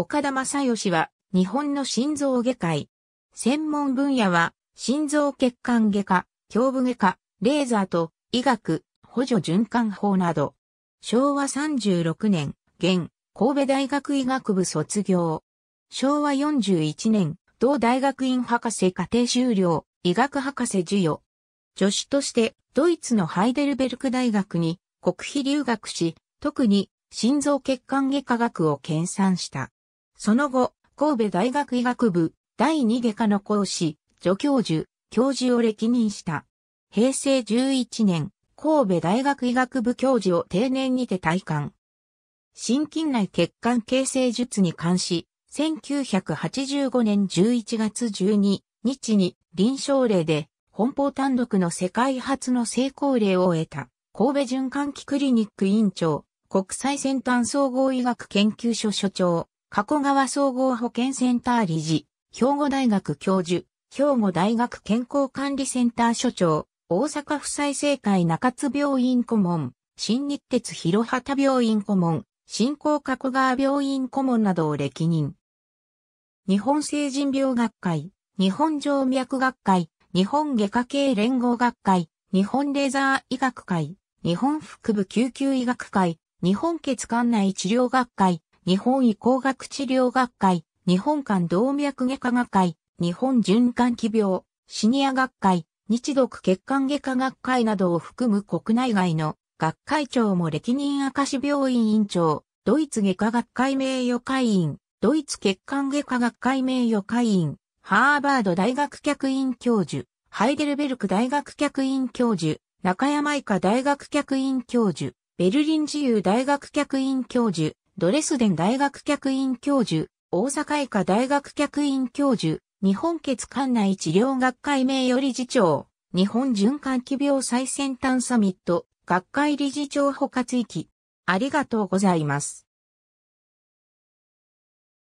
岡田正義は、日本の心臓外科医。専門分野は、心臓血管外科、胸部外科、レーザーと、医学、補助循環法など。昭和36年、現、神戸大学医学部卒業。昭和41年、同大学院博士課程修了、医学博士授与。助手として、ドイツのハイデルベルク大学に国費留学し、特に心臓血管外科学を研鑽した。その後、神戸大学医学部第2外科の講師、助教授、教授を歴任した。平成11年、神戸大学医学部教授を定年にて退官。心筋内血管形成術に関し、1985年11月12日に臨床例で本邦単独の世界初の成功例を得た神戸循環器クリニック委員長国際先端総合医学研究所所長加古川総合保健センター理事、兵庫大学教授、兵庫大学健康管理センター所長、大阪府再生会中津病院顧問、新日鉄広畑病院顧問、新興加古川病院顧問などを歴任。日本成人病学会、日本静脈学会、日本外科系連合学会、日本レーザー医学会、日本腹部救急医学会、日本血管内治療学会、日本医工学治療学会、日本間動脈外科学会、日本循環器病、シニア学会、日独血管外科学会などを含む国内外の学会長も歴任明石病院院長、ドイツ外科学会名誉会員、ドイツ血管外科学会名誉会員、ハーバード大学客員教授、ハイデルベルク大学客員教授、中山医科大学客員教授、ベルリン自由大学客員教授、ドレスデン大学客員教授、大阪医科大学客員教授、日本血管内治療学会名誉理事長、日本循環器病最先端サミット、学会理事長補活域。ありがとうございます。